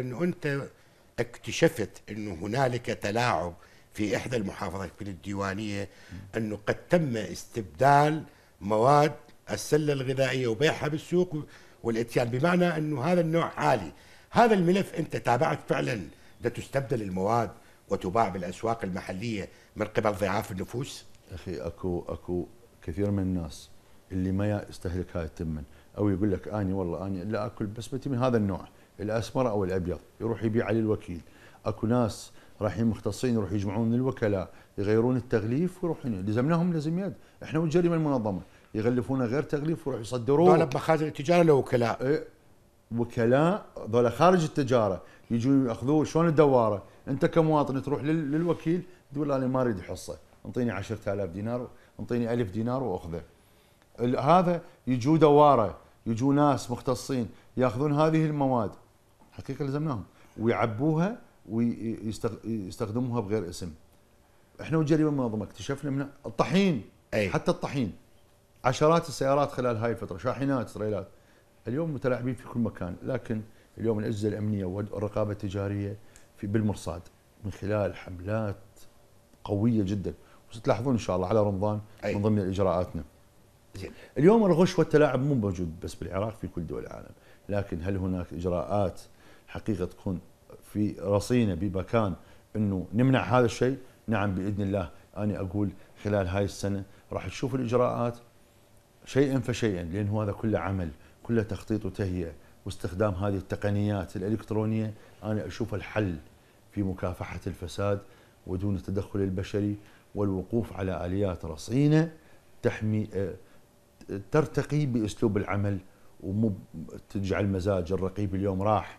انه انت اكتشفت انه هنالك تلاعب في احدى المحافظات في الديوانيه انه قد تم استبدال مواد السله الغذائيه وبيعها بالسوق والاتيان بمعنى انه هذا النوع عالي هذا الملف انت تابعت فعلا لتستبدل تستبدل المواد وتباع بالاسواق المحليه من قبل ضعاف النفوس اخي اكو اكو كثير من الناس اللي ما يستهلك هاي التمن او يقول لك اني والله اني لا اكل بس بتمن هذا النوع الاسمر او الابيض يروح يبيع على الوكيل اكو ناس رايحين مختصين يروح يجمعون من الوكلاء يغيرون التغليف ويروحون لزمناهم لازم يد احنا والجريمه المنظمه يغلفونه غير تغليف ويروح يصدروه ذولا بمخازن التجاره لو وكلاء إيه، وكلاء ذولا خارج التجاره يجون ياخذوه شلون الدواره انت كمواطن تروح للوكيل تقول انا ما اريد حصه انطيني 10000 دينار انطيني 1000 دينار واخذه هذا يجوا دواره يجوا ناس مختصين ياخذون هذه المواد حقيقه لزمناهم ويعبوها ويستخدموها بغير اسم احنا وجريمه منظمه اكتشفنا من الطحين أي. حتى الطحين عشرات السيارات خلال هاي الفتره شاحنات تريلات اليوم متلاعبين في كل مكان لكن اليوم الاجهزه الامنيه والرقابه التجاريه في بالمرصاد من خلال حملات قويه جدا وستلاحظون ان شاء الله على رمضان أي. من ضمن اجراءاتنا زين اليوم الغش والتلاعب مو موجود بس بالعراق في كل دول العالم لكن هل هناك اجراءات حقيقه تكون في رصينه بمكان انه نمنع هذا الشيء نعم باذن الله انا اقول خلال هاي السنه راح تشوف الاجراءات شيئا فشيئا لانه هذا كله عمل كله تخطيط وتهيئه واستخدام هذه التقنيات الالكترونيه انا اشوف الحل في مكافحه الفساد ودون التدخل البشري والوقوف على اليات رصينه تحمي آه، ترتقي باسلوب العمل ومو تجعل مزاج الرقيب اليوم راح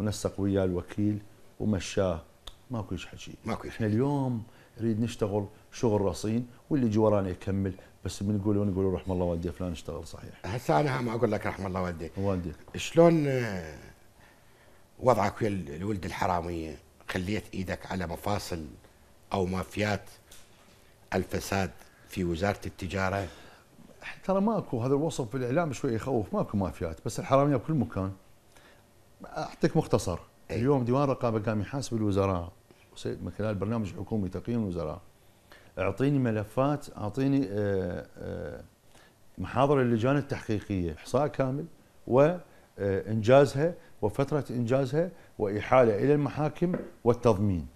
ونسق وياه الوكيل ومشاه ماكو ايش حكي ماكو احنا اليوم نريد نشتغل شغل رصين واللي جي ورانا يكمل بس بنقول ونقول رحم الله والديه فلان اشتغل صحيح هسه انا ما اقول لك رحم الله والديك والديك شلون آه، وضعك ويا الولد الحراميه خليت ايدك على مفاصل او مافيات الفساد في وزاره التجاره ترى ماكو هذا الوصف في الاعلام شوي يخوف ماكو مافيات بس الحراميه بكل مكان اعطيك مختصر إيه. اليوم ديوان الرقابه قام يحاسب الوزراء من خلال برنامج حكومي تقييم الوزراء اعطيني ملفات اعطيني آه، آه، محاضر اللجان التحقيقيه احصاء كامل وانجازها آه، وفتره انجازها واحاله الى المحاكم والتضمين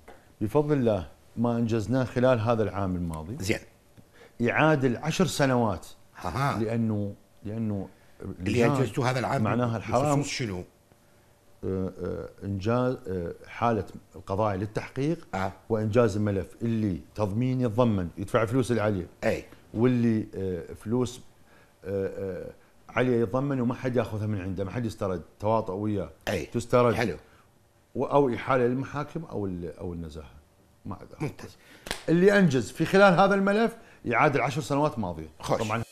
بفضل الله ما انجزناه خلال هذا العام الماضي زين يعادل عشر سنوات ها. لانه لانه اللي انجزته هذا العام معناها الحرام شنو؟ انجاز آه، حاله القضايا للتحقيق آه. وانجاز الملف اللي تضمين يتضمن يدفع فلوس العالية اي واللي آه، فلوس آه، عليه يتضمن وما حد ياخذها من عنده ما حد يسترد تواطؤ وياه اي تسترد حلو او احاله للمحاكم او او النزاهه ما ممتاز اللي انجز في خلال هذا الملف يعادل عشر سنوات ماضيه خوش. طبعا